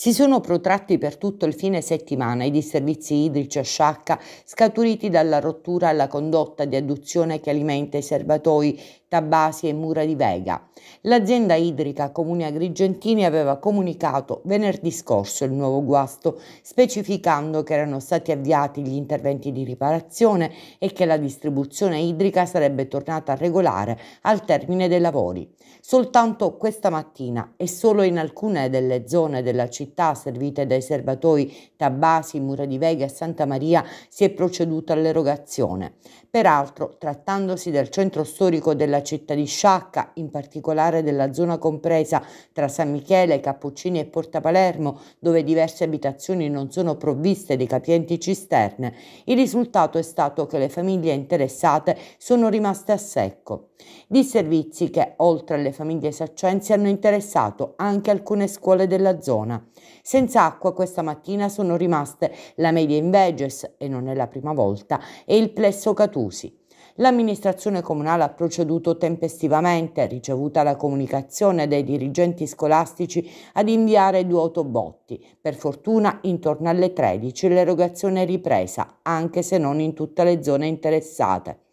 Si sono protratti per tutto il fine settimana i disservizi idrici a Sciacca scaturiti dalla rottura alla condotta di adduzione che alimenta i serbatoi Tabasi e Mura di Vega. L'azienda idrica Comune Agrigentini aveva comunicato venerdì scorso il nuovo guasto, specificando che erano stati avviati gli interventi di riparazione e che la distribuzione idrica sarebbe tornata regolare al termine dei lavori. Soltanto questa mattina e solo in alcune delle zone della città città servite dai serbatoi Tabasi, Mura di Vega e Santa Maria si è proceduto all'erogazione. Peraltro, trattandosi del centro storico della città di Sciacca, in particolare della zona compresa tra San Michele, Cappuccini e Porta Palermo, dove diverse abitazioni non sono provviste di capienti cisterne, il risultato è stato che le famiglie interessate sono rimaste a secco di servizi che, oltre alle famiglie saccensi, hanno interessato anche alcune scuole della zona. Senza acqua questa mattina sono rimaste la media in Veges, e non è la prima volta, e il plesso Catusi. L'amministrazione comunale ha proceduto tempestivamente, ricevuta la comunicazione dei dirigenti scolastici, ad inviare due autobotti. Per fortuna, intorno alle 13 l'erogazione è ripresa, anche se non in tutte le zone interessate.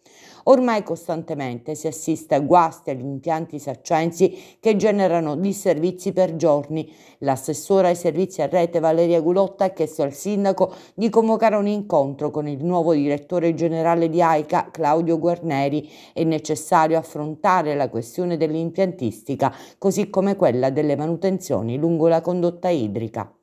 Ormai costantemente si assiste a guasti agli impianti saccensi che generano disservizi per giorni. L'assessora ai servizi a rete Valeria Gulotta ha chiesto al sindaco di convocare un incontro con il nuovo direttore generale di AICA, Claudio Guarneri. È necessario affrontare la questione dell'impiantistica, così come quella delle manutenzioni lungo la condotta idrica.